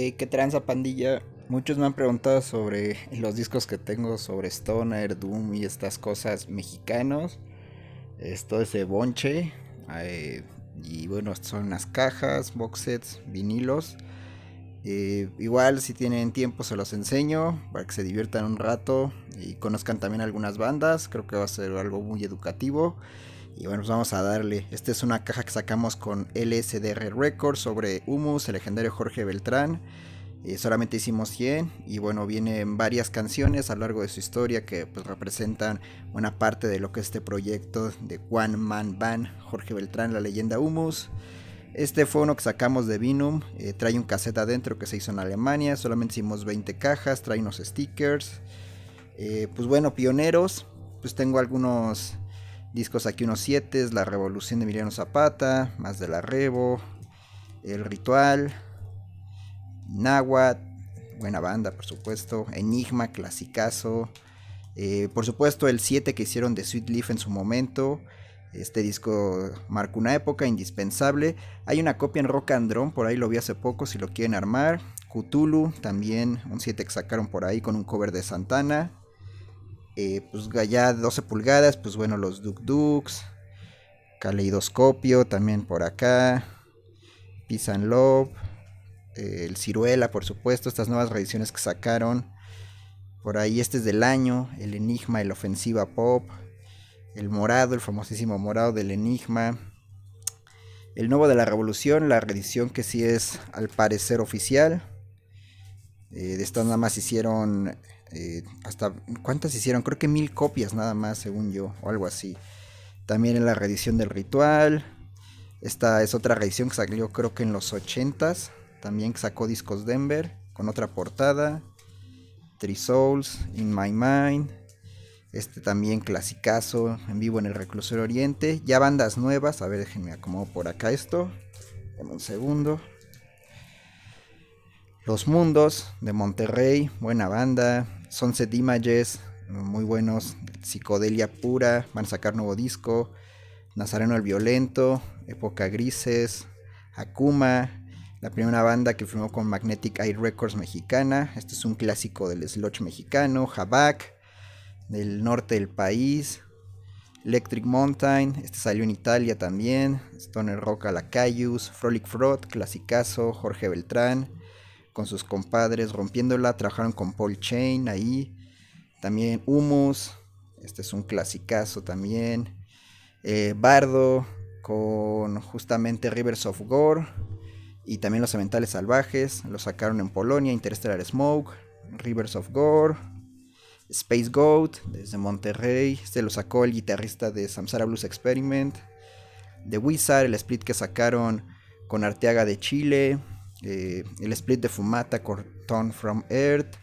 Eh, ¿Qué tranza pandilla? Muchos me han preguntado sobre los discos que tengo sobre Stoner, Doom y estas cosas mexicanos. Esto es de Bonche. Eh, y bueno, son las cajas, box sets, vinilos. Eh, igual si tienen tiempo se los enseño para que se diviertan un rato y conozcan también algunas bandas. Creo que va a ser algo muy educativo. Y bueno, pues vamos a darle. Esta es una caja que sacamos con LSDR Records sobre Humus, el legendario Jorge Beltrán. Eh, solamente hicimos 100 y bueno, vienen varias canciones a lo largo de su historia que pues representan una parte de lo que es este proyecto de Juan Man Van, Jorge Beltrán, la leyenda Humus. Este fue uno que sacamos de Vinum, eh, trae un casete adentro que se hizo en Alemania, solamente hicimos 20 cajas, trae unos stickers. Eh, pues bueno, pioneros, pues tengo algunos Discos aquí unos 7, La Revolución de Emiliano Zapata, Más de la El Ritual, Náhuatl, buena banda por supuesto, Enigma, clasicazo, eh, por supuesto el 7 que hicieron de Sweet Leaf en su momento, este disco marca una época indispensable. Hay una copia en Rock and Drone, por ahí lo vi hace poco si lo quieren armar. Cthulhu, también un 7 que sacaron por ahí con un cover de Santana. Eh, pues allá 12 pulgadas, pues bueno, los Duk Duks. Caleidoscopio también por acá. pisan Love. Eh, el Ciruela, por supuesto. Estas nuevas reediciones que sacaron. Por ahí este es del año. El Enigma, el Ofensiva Pop. El Morado, el famosísimo Morado del Enigma. El Nuevo de la Revolución, la reedición que sí es al parecer oficial. Eh, de estas nada más hicieron eh, hasta cuántas hicieron, creo que mil copias nada más, según yo, o algo así. También en la reedición del ritual. Esta es otra reedición que salió creo que en los 80s. También sacó discos Denver con otra portada. Three Souls, In My Mind. Este también clasicazo en vivo en el Reclusorio Oriente. Ya bandas nuevas. A ver, déjenme acomodo por acá esto. en un segundo. Los Mundos de Monterrey, buena banda. Sunset Images, muy buenos. Psicodelia pura, van a sacar nuevo disco. Nazareno el Violento, Época Grises, Akuma, la primera banda que firmó con Magnetic Eye Records mexicana. Este es un clásico del sludge mexicano. Jabak, del norte del país. Electric Mountain, este salió en Italia también. Stoner Rock a la Cayus, Frolic Fraud, clasicazo. Jorge Beltrán con sus compadres rompiéndola. Trabajaron con Paul Chain ahí. También Humus. Este es un clasicazo también. Eh, Bardo con justamente Rivers of Gore. Y también Los Cementales Salvajes. Lo sacaron en Polonia. Interstellar Smoke. Rivers of Gore. Space Goat desde Monterrey. Se este lo sacó el guitarrista de Samsara Blues Experiment. The Wizard, el split que sacaron con Arteaga de Chile. Eh, el split de Fumata Cortón from Earth,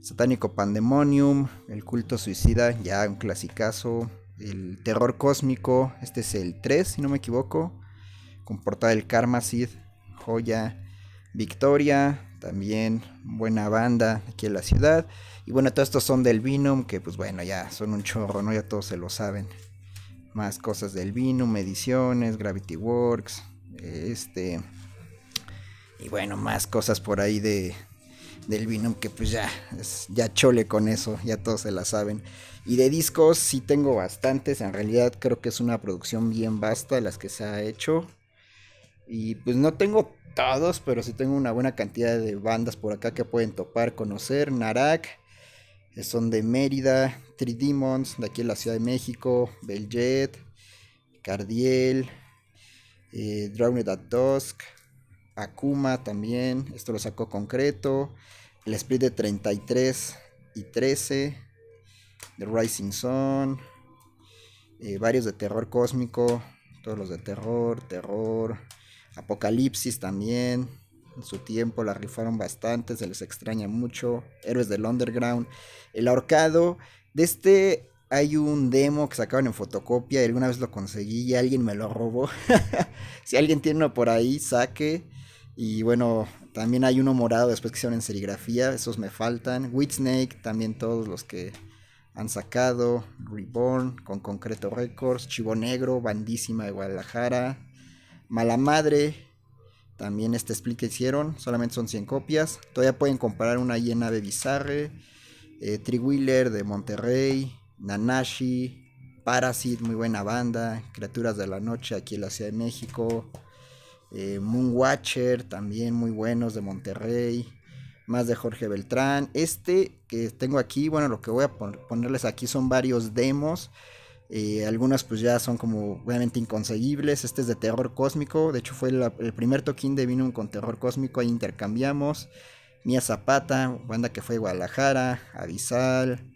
Satánico Pandemonium, El culto suicida, ya un clasicazo, el terror cósmico, este es el 3 si no me equivoco, con portada del Karma Seed, joya, Victoria, también buena banda aquí en la ciudad. Y bueno, todos estos son del Vinum, que pues bueno, ya son un chorro, ¿no? Ya todos se lo saben. Más cosas del Vinum, ediciones, Gravity Works, este, y bueno, más cosas por ahí de, del vino que pues ya, ya chole con eso, ya todos se la saben. Y de discos sí tengo bastantes, en realidad creo que es una producción bien vasta las que se ha hecho. Y pues no tengo todos, pero sí tengo una buena cantidad de bandas por acá que pueden topar, conocer. Narak, eh, son de Mérida, Three Demons, de aquí en la Ciudad de México, Beljet, Cardiel, eh, Drowned at Dusk, Akuma también, esto lo sacó concreto. El split de 33 y 13. The Rising Sun. Eh, varios de terror cósmico. Todos los de terror, terror. Apocalipsis también. En su tiempo la rifaron bastante, se les extraña mucho. Héroes del Underground. El ahorcado. De este hay un demo que sacaron en fotocopia y alguna vez lo conseguí y alguien me lo robó. si alguien tiene uno por ahí, saque. Y bueno, también hay uno morado después que hicieron en serigrafía, esos me faltan. Whitsnake, también todos los que han sacado. Reborn, con Concreto Records. Chivo Negro, Bandísima de Guadalajara. Mala Madre, también este split que hicieron, solamente son 100 copias. Todavía pueden comprar una llena de Bizarre, eh, Wheeler de Monterrey, Nanashi, Parasit, muy buena banda, Criaturas de la Noche aquí en la Ciudad de México. Eh, Moonwatcher, también muy buenos de Monterrey, más de Jorge Beltrán. Este que tengo aquí, bueno, lo que voy a ponerles aquí son varios demos. Eh, algunas pues ya son como Obviamente inconseguibles. Este es de terror cósmico. De hecho fue el primer toquín de Vino con terror cósmico. Ahí intercambiamos. Mía Zapata, banda que fue de Guadalajara. Avisal,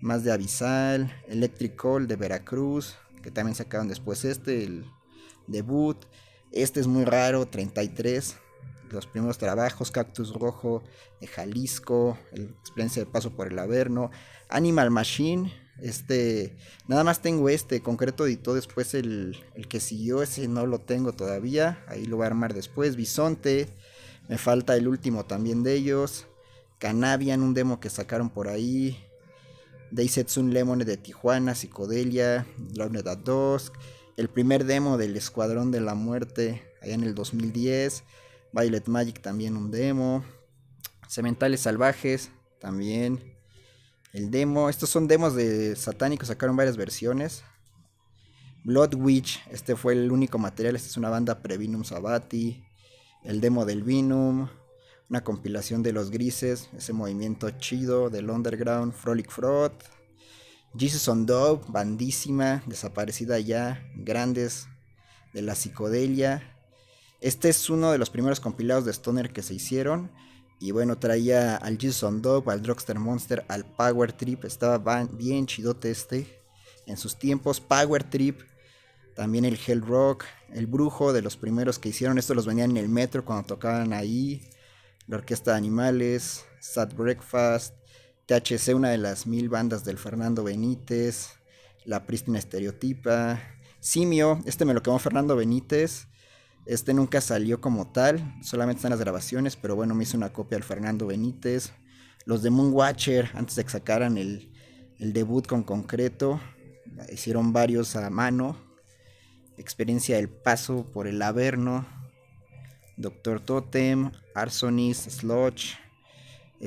más de Avisal. Electric de Veracruz, que también sacaron después este, el debut. Este es muy raro, 33. Los primeros trabajos, Cactus Rojo de Jalisco, el experiencia de paso por el Averno, Animal Machine, este, nada más tengo este, concreto editó después el, que siguió, ese no lo tengo todavía, ahí lo voy a armar después, Bisonte, me falta el último también de ellos, Canavian, un demo que sacaron por ahí, Daisetsun Lemon de Tijuana, Psicodelia, Unidad dusk el primer demo del Escuadrón de la Muerte allá en el 2010, Violet Magic también un demo, Cementales Salvajes también el demo, estos son demos de Satánico, sacaron varias versiones. Blood Witch, este fue el único material, esta es una banda pre Previnum Sabati, el demo del Vinum, una compilación de los grises, ese movimiento chido del underground, Frolic Froth. Jesus on Dove, bandísima, desaparecida ya, grandes de la psicodelia. Este es uno de los primeros compilados de Stoner que se hicieron. Y bueno, traía al Jesus on Dove, al Drugster Monster, al Power Trip. Estaba bien chidote este en sus tiempos. Power Trip, también el Hell Rock, el Brujo, de los primeros que hicieron. esto los venían en el metro cuando tocaban ahí. La Orquesta de Animales, Sad Breakfast, THC, una de las mil bandas del Fernando Benítez, La Prístina Estereotipa, Simio, este me lo quemó Fernando Benítez, este nunca salió como tal, solamente están las grabaciones, pero bueno, me hizo una copia del Fernando Benítez, los de Moonwatcher, antes de que sacaran el, debut con concreto, hicieron varios a mano, experiencia del paso por el Averno, Doctor Totem, Arsonis, Sludge,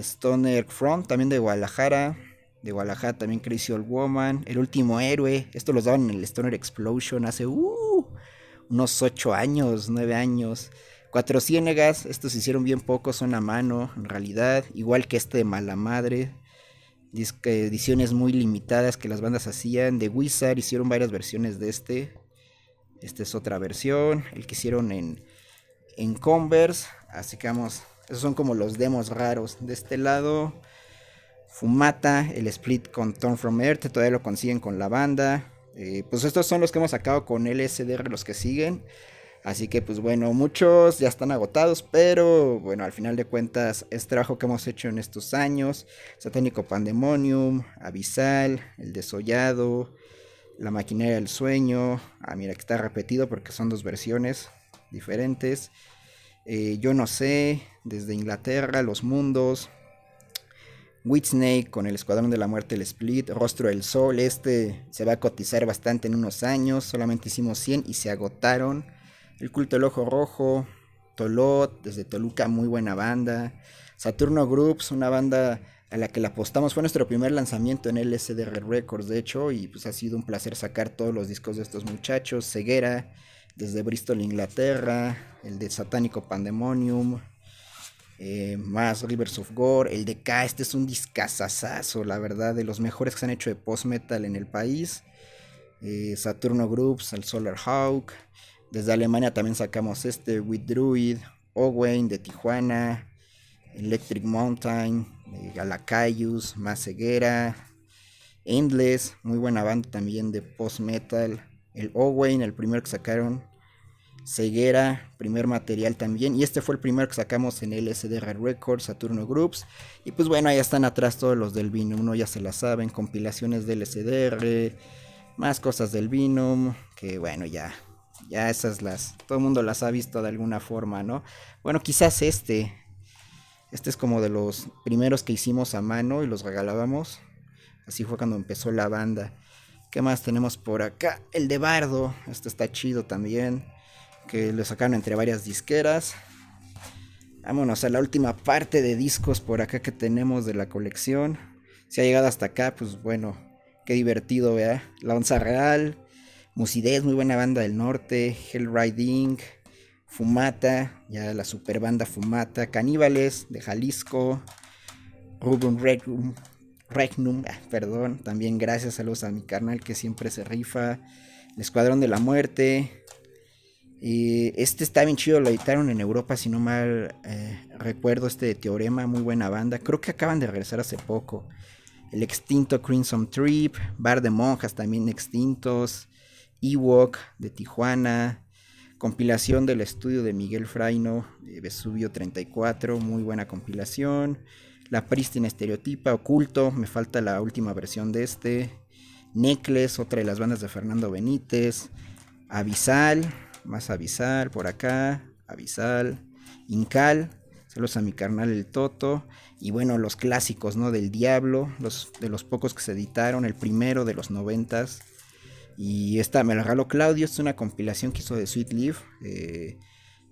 Stoner Front, también de Guadalajara. De Guadalajara también Crazy Old Woman. El último héroe. Esto los daban en el Stoner Explosion hace uh, unos 8 años, 9 años. Cuatro Ciénegas, estos se hicieron bien pocos, son a mano, en realidad. Igual que este de Mala Madre. Ediciones muy limitadas que las bandas hacían. De Wizard hicieron varias versiones de este. Esta es otra versión. El que hicieron en, en Converse. Así que vamos esos son como los demos raros. De este lado, Fumata, el split con Turn From Earth, todavía lo consiguen con la banda. Eh, pues estos son los que hemos sacado con LSDR, los que siguen. Así que pues bueno, muchos ya están agotados, pero bueno, al final de cuentas es trabajo que hemos hecho en estos años. Satánico Pandemonium, Abisal, El Desollado, La Maquinaria del Sueño. Ah, mira que está repetido porque son dos versiones diferentes. Eh, yo no sé, desde Inglaterra, Los Mundos, Whitsnake con el Escuadrón de la Muerte, el Split, Rostro del Sol, este se va a cotizar bastante en unos años, solamente hicimos 100 y se agotaron. El Culto del Ojo Rojo, Tolot, desde Toluca, muy buena banda. Saturno Groups, una banda a la que la apostamos, fue nuestro primer lanzamiento en LSDR Records, de hecho, y pues ha sido un placer sacar todos los discos de estos muchachos. Ceguera, desde Bristol, Inglaterra, el de Satánico Pandemonium, eh, más Rivers of Gore, el de K, este es un discazazazo, la verdad, de los mejores que se han hecho de post-metal en el país. Eh, Saturno Groups, el Solar Hawk, desde Alemania también sacamos este, With Druid, Owen de Tijuana, Electric Mountain, eh, Galacaius, Más Ceguera, Endless, muy buena banda también de post-metal el Owain, el primero que sacaron, Ceguera, primer material también. Y este fue el primero que sacamos en el SDR Records, Saturno Groups. Y pues bueno, ahí están atrás todos los del Vinum, uno ya se la saben, compilaciones del LSDR, más cosas del Vinum, que bueno, ya. Ya esas las. Todo el mundo las ha visto de alguna forma, ¿no? Bueno, quizás este. Este es como de los primeros que hicimos a mano y los regalábamos. Así fue cuando empezó la banda. ¿Qué más tenemos por acá? El de Bardo. Este está chido también. Que lo sacaron entre varias disqueras. Vámonos a la última parte de discos por acá que tenemos de la colección. Si ha llegado hasta acá, pues bueno, qué divertido, vea. La Onza Real, Musidez, muy buena banda del norte, Hell Riding, Fumata, ya la super banda Fumata, Caníbales de Jalisco, Ruben Red Room, Regnum, ah, perdón. También gracias, saludos a mi carnal que siempre se rifa. El Escuadrón de la Muerte. este está bien chido, lo editaron en Europa, si no mal eh, recuerdo este de Teorema, muy buena banda. Creo que acaban de regresar hace poco. El extinto Crimson Trip, Bar de Monjas también extintos, Ewok de Tijuana, compilación del estudio de Miguel Fraino, Vesubio 34, muy buena compilación. La prístina estereotipa, oculto, me falta la última versión de este. Necles, otra de las bandas de Fernando Benítez. Avisal, más Avisal por acá. Avisal. Incal, saludos a mi carnal el Toto. Y bueno, los clásicos, ¿no? Del Diablo, los, de los pocos que se editaron, el primero de los noventas. Y esta me la regaló Claudio, es una compilación que hizo de Sweet Leaf. Eh,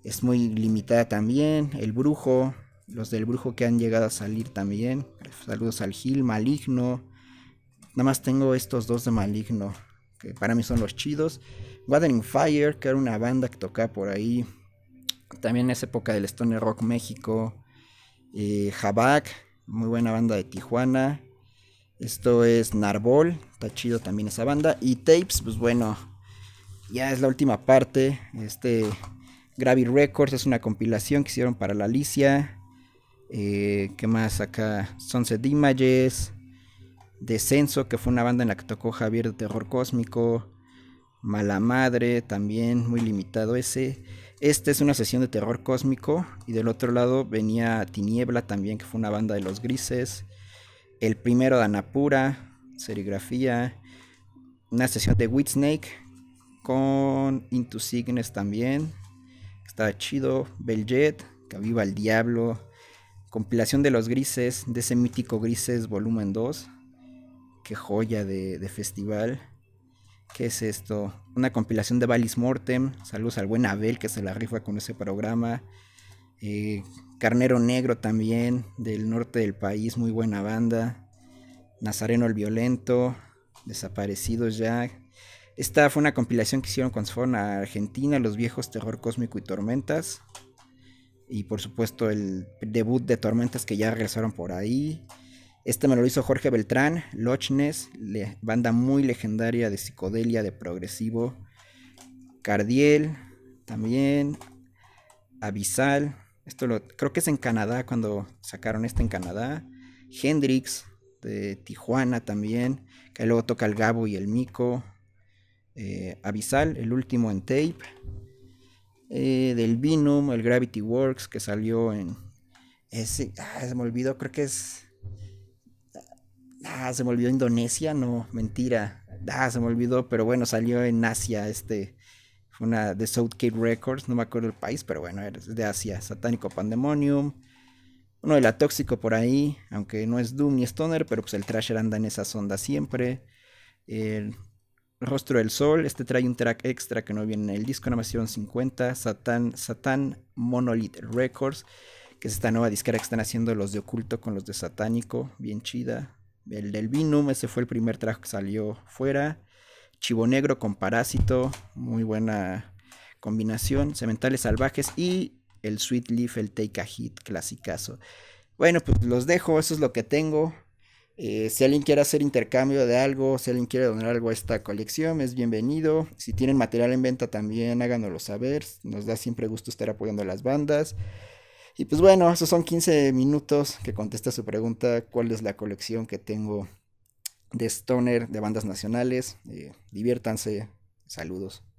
es muy limitada también. El Brujo, los del brujo que han llegado a salir también. Saludos al Gil, Maligno. Nada más tengo estos dos de Maligno, que para mí son los chidos. Wuthering Fire, que era una banda que tocaba por ahí. También en esa época del Stone Rock México. Eh, muy buena banda de Tijuana. Esto es Narbol, está chido también esa banda. Y Tapes, pues bueno, ya es la última parte. Este Gravity Records es una compilación que hicieron para la Alicia. Eh, ¿Qué más acá? son Images. Descenso, que fue una banda en la que tocó Javier de Terror Cósmico. Mala Madre, también muy limitado ese. Esta es una sesión de terror cósmico. Y del otro lado venía Tiniebla también, que fue una banda de los grises. El primero de Anapura, serigrafía. Una sesión de Whitsnake con Into Signes también. Estaba chido. Beljet, que viva el diablo. Compilación de los grises, de ese mítico grises volumen 2. Qué joya de, festival. ¿Qué es esto? Una compilación de Balis Mortem. Saludos al buen Abel que se la rifa con ese programa. Eh, Carnero Negro también, del norte del país, muy buena banda. Nazareno el Violento, Desaparecidos ya. Esta fue una compilación que hicieron con se Argentina, Los Viejos Terror Cósmico y Tormentas. Y por supuesto el debut de Tormentas que ya regresaron por ahí. Este me lo hizo Jorge Beltrán, Lochnes, banda muy legendaria de psicodelia, de progresivo. Cardiel, también. Abisal Esto lo, creo que es en Canadá cuando sacaron este en Canadá. Hendrix, de Tijuana también. Que luego toca el Gabo y el Mico. Eh, Avisal, el último en tape. Eh, del Vinum, el Gravity Works que salió en... Ese, ah, se me olvidó, creo que es... Ah, se me olvidó Indonesia, no, mentira. Ah, se me olvidó, pero bueno, salió en Asia este... Fue una de South Cape Records, no me acuerdo el país, pero bueno, es de Asia. Satánico Pandemonium. Uno de la Tóxico por ahí, aunque no es Doom ni Stoner, pero pues el Trasher anda en esa sonda siempre. El Rostro del Sol, este trae un track extra que no viene en el disco, de 50, Satán, Monolith Records, que es esta nueva disquera que están haciendo los de Oculto con los de Satánico, bien chida. El del Vinum, ese fue el primer track que salió fuera. Chivo Negro con Parásito, muy buena combinación. Sementales Salvajes y el Sweet Leaf, el Take a Hit, clasicazo. Bueno, pues los dejo, eso es lo que tengo. Eh, si alguien quiere hacer intercambio de algo, si alguien quiere donar algo a esta colección, es bienvenido. Si tienen material en venta también, háganoslo saber. Nos da siempre gusto estar apoyando a las bandas. Y pues bueno, esos son 15 minutos que contesta su pregunta, cuál es la colección que tengo de Stoner, de bandas nacionales. Eh, diviértanse, saludos.